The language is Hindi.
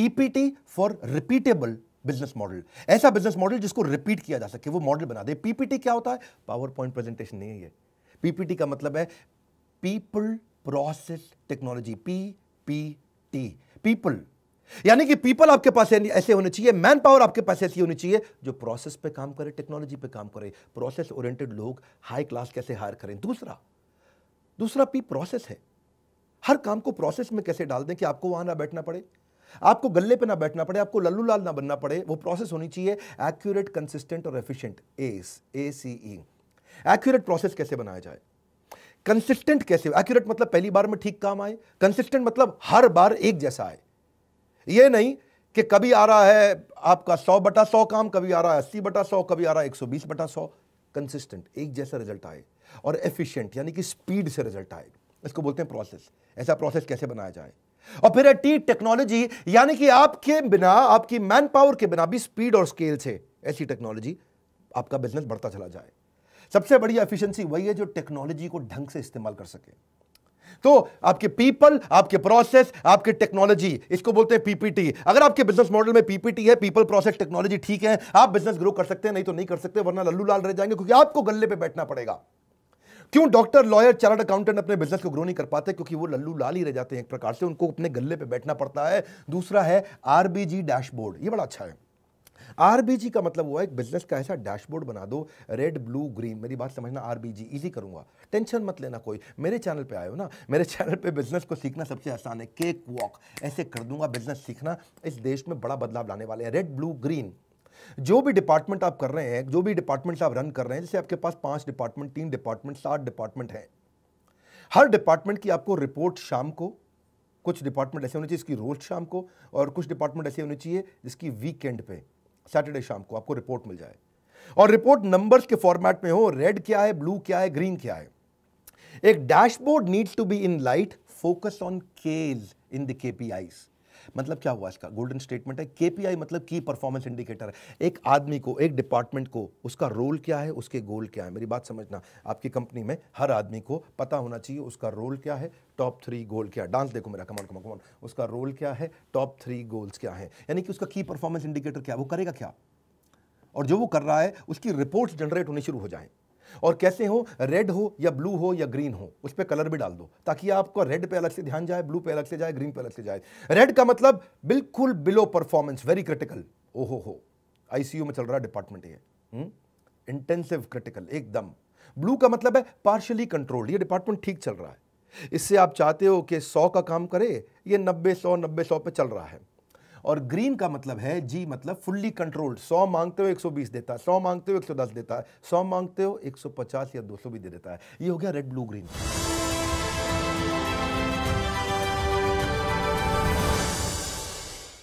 PPT for repeatable business model ऐसा बिजनेस मॉडल जिसको रिपीट किया जा सके वो मॉडल बना दे पीपीटी क्या होता है पावर पॉइंट प्रेजेंटेशन नहीं है ये पीपीटी का मतलब है people process technology P P T people यानी कि पीपल आपके पास ऐसे होने चाहिए मैन पावर आपके पास ऐसी होनी चाहिए जो प्रोसेस पे काम करे टेक्नोलॉजी पे काम करे प्रोसेस ओरिएंटेड लोग हाई क्लास कैसे हायर करें दूसरा दूसरा पी प्रोसेस है हर काम को प्रोसेस में कैसे डाल दें कि आपको वहां ना बैठना पड़े आपको गल्ले पे ना बैठना पड़े आपको लल्लू लाल ना बनना पड़े वो प्रोसेस होनी चाहिए एक्यूरेट कंसिस्टेंट और efficient S A C E accurate process कैसे बनाया जाए कंसिस्टेंट कैसे एक्यूरेट मतलब पहली बार में ठीक काम आए कंसिस्टेंट मतलब हर बार एक जैसा आए ये नहीं कि कभी आ रहा है आपका सौ बटा सौ काम कभी आ रहा है अस्सी बटा सौ कभी आ रहा है एक सौ बीस बटा सौ कंसिस्टेंट एक जैसा रिजल्ट आए और एफिशिएंट यानी कि स्पीड से रिजल्ट आए इसको बोलते हैं प्रोसेस ऐसा प्रोसेस कैसे बनाया जाए और फिर है टी टेक्नोलॉजी यानी कि आपके बिना आपकी मैन पावर के बिना भी स्पीड और स्केल से ऐसी टेक्नोलॉजी आपका बिजनेस बढ़ता चला जाए सबसे बड़ी एफिशिएंसी वही है जो टेक्नोलॉजी को ढंग से इस्तेमाल कर सके तो आपके पीपल आपके प्रोसेस आपके टेक्नोलॉजी इसको बोलते हैं पीपीटी अगर आपके बिजनेस मॉडल में पीपीटी है पीपल प्रोसेस टेक्नोलॉजी ठीक है आप बिजनेस ग्रो कर सकते हैं नहीं तो नहीं कर सकते वरना लल्लू लाल रह जाएंगे क्योंकि आपको गले पे बैठना पड़ेगा क्यों डॉक्टर लॉयर चार्ट अकाउंटेंट अपने बिजनेस को ग्रो नहीं कर पाते क्योंकि वो लल्लू लाल ही रह जाते हैं एक प्रकार से उनको अपने गले पे बैठना पड़ता है दूसरा है आरबीजी डैशबोर्ड ये बड़ा अच्छा है आरबीजी का मतलब हुआ एक बिजनेस का ऐसा डैशबोर्ड बना दो रेड ब्लू ग्रीन मेरी बात समझना आरबीजी इजी करूंगा टेंशन मत लेना कोई मेरे चैनल पे आयो ना मेरे चैनल पे बिजनेस को सीखना सबसे आसान है केक वॉक ऐसे कर दूंगा बिजनेस सीखना इस देश में बड़ा बदलाव लाने वाले हैं रेड ब्लू ग्रीन जो भी डिपार्टमेंट आप कर रहे हैं जो भी डिपार्टमेंट्स आप रन कर रहे हैं जैसे आपके पास पांच डिपार्टमेंट तीन डिपार्टमेंट सात डिपार्टमेंट हैं हर डिपार्टमेंट की आपको रिपोर्ट शाम को कुछ डिपार्टमेंट ऐसे होने चाहिए इसकी रोज शाम को और कुछ डिपार्टमेंट ऐसे होने चाहिए जिसकी वीकेंड पे सैटरडे शाम को आपको रिपोर्ट मिल जाए और रिपोर्ट नंबर्स के फॉर्मेट में हो रेड क्या है ब्लू क्या है ग्रीन क्या है एक dashboard needs to be in light focus on cage in the KPIs मतलब क्या हुआ इसका गोल्डन स्टेटमेंट है केपीआई मतलब की परफॉर्मेंस इंडिकेटर है एक आदमी को एक डिपार्टमेंट को उसका रोल क्या है उसके गोल क्या है मेरी बात समझना आपकी कंपनी में हर आदमी को पता होना चाहिए उसका रोल क्या है टॉप थ्री गोल क्या डांस देखो मेरा कमान कमान कमान उसका रोल क्या है टॉप थ्री गोल्स क्या है यानी कि उसका की परफॉर्मेंस इंडिकेटर क्या है वो करेगा क्या और जो वो कर रहा है उसकी रिपोर्ट्स जनरेट होने शुरू हो जाएं और कैसे हो रेड हो या ब्लू हो या ग्रीन हो उस पर कलर भी डाल दो ताकि आपका रेड पे अलग से ध्यान जाए ब्लू पे अलग से जाए ग्रीन पे अलग से जाए रेड का मतलब बिल्कुल बिलो परफॉर्मेंस वेरी क्रिटिकल ओहो हो आईसीयू में चल रहा डिपार्टमेंट ये इंटेंसिव हम्म? क्रिटिकल एकदम ब्लू का मतलब है पार्शली कंट्रोल्ड ये डिपार्टमेंट ठीक चल रहा है इससे आप चाहते हो कि सौ का काम करे ये नब्बे सौ नब्बे सौ पे चल रहा है और ग्रीन का मतलब है जी मतलब फुल्ली कंट्रोल्ड सौ मांगते हो एक सौ बीस देता है सौ मांगते हो एक सौ दस देता है सौ मांगते हो एक सौ पचास या दो सौ भी दे देता है ये हो गया रेड ब्लू ग्रीन